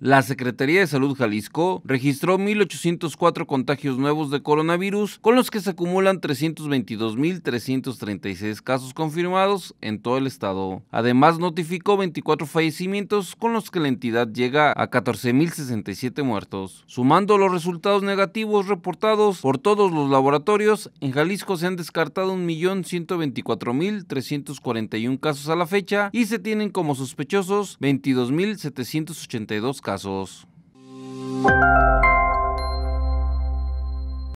La Secretaría de Salud Jalisco registró 1.804 contagios nuevos de coronavirus, con los que se acumulan 322.336 casos confirmados en todo el estado. Además, notificó 24 fallecimientos, con los que la entidad llega a 14.067 muertos. Sumando los resultados negativos reportados por todos los laboratorios, en Jalisco se han descartado 1.124.341 casos a la fecha y se tienen como sospechosos 22.782 casos casos